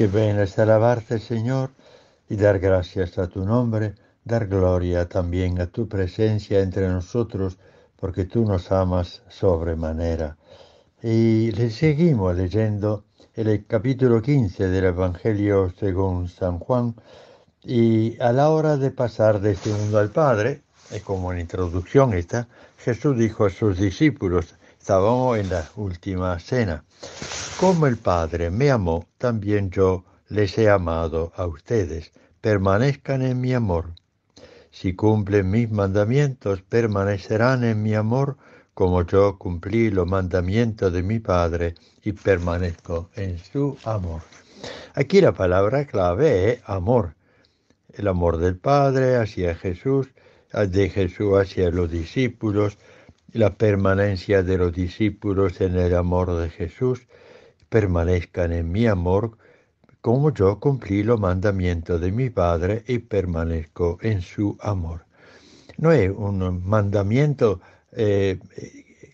que vengas a alabarte, Señor, y dar gracias a tu nombre, dar gloria también a tu presencia entre nosotros, porque tú nos amas sobremanera. Y le seguimos leyendo el capítulo 15 del Evangelio según San Juan, y a la hora de pasar de segundo este al Padre, es como en introducción está, Jesús dijo a sus discípulos, estábamos en la última cena. Como el Padre me amó, también yo les he amado a ustedes. Permanezcan en mi amor. Si cumplen mis mandamientos, permanecerán en mi amor, como yo cumplí los mandamientos de mi Padre y permanezco en su amor. Aquí la palabra clave es amor. El amor del Padre hacia Jesús, de Jesús hacia los discípulos, la permanencia de los discípulos en el amor de Jesús, permanezcan en mi amor, como yo cumplí los mandamientos de mi Padre y permanezco en su amor. No es un mandamiento eh,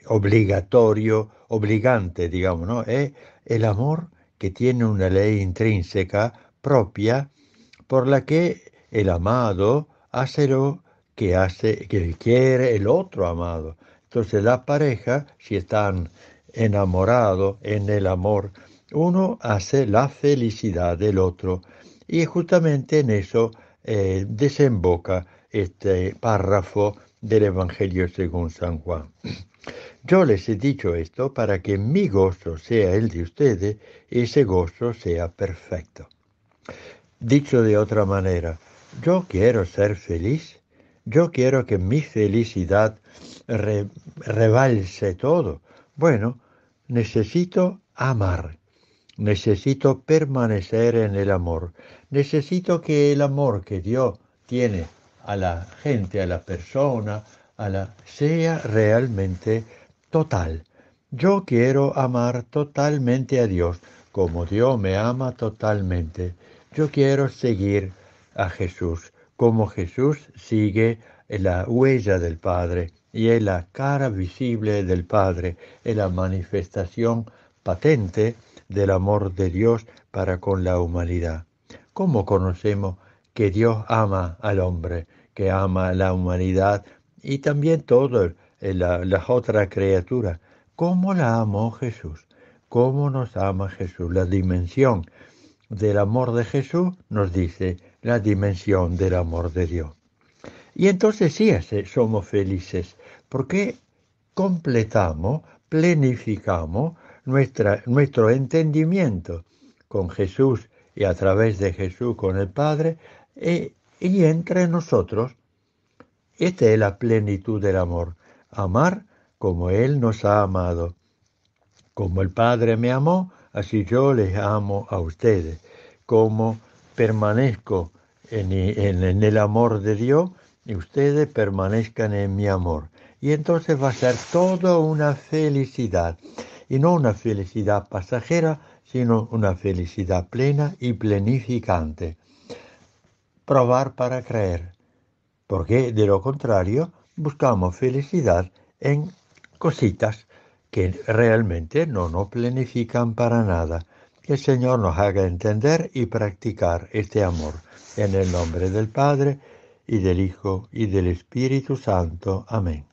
obligatorio, obligante, digamos, ¿no? Es el amor que tiene una ley intrínseca propia por la que el amado hace lo que hace, que quiere el otro amado. Entonces la pareja, si están enamorados en el amor, uno hace la felicidad del otro. Y justamente en eso eh, desemboca este párrafo del Evangelio según San Juan. Yo les he dicho esto para que mi gozo sea el de ustedes y ese gozo sea perfecto. Dicho de otra manera, yo quiero ser feliz yo quiero que mi felicidad rebalse todo. Bueno, necesito amar, necesito permanecer en el amor, necesito que el amor que Dios tiene a la gente, a la persona, a la, sea realmente total. Yo quiero amar totalmente a Dios, como Dios me ama totalmente. Yo quiero seguir a Jesús cómo Jesús sigue la huella del Padre y es la cara visible del Padre, es la manifestación patente del amor de Dios para con la humanidad. ¿Cómo conocemos que Dios ama al hombre, que ama a la humanidad y también todas eh, las otras criaturas? ¿Cómo la amó Jesús? ¿Cómo nos ama Jesús? La dimensión del amor de Jesús nos dice la dimensión del amor de Dios. Y entonces sí somos felices, porque completamos, plenificamos nuestra, nuestro entendimiento con Jesús y a través de Jesús con el Padre y, e, y entre nosotros. Esta es la plenitud del amor, amar como Él nos ha amado. Como el Padre me amó, así yo les amo a ustedes. Como permanezco en, el amor de Dios y ustedes permanezcan en mi amor. Y entonces va a ser toda una felicidad. Y no una felicidad pasajera, sino una felicidad plena y plenificante. Probar para creer. Porque de lo contrario, buscamos felicidad en cositas que realmente no nos planifican para nada. Que el Señor nos haga entender y practicar este amor. En el nombre del Padre, y del Hijo, y del Espíritu Santo. Amén.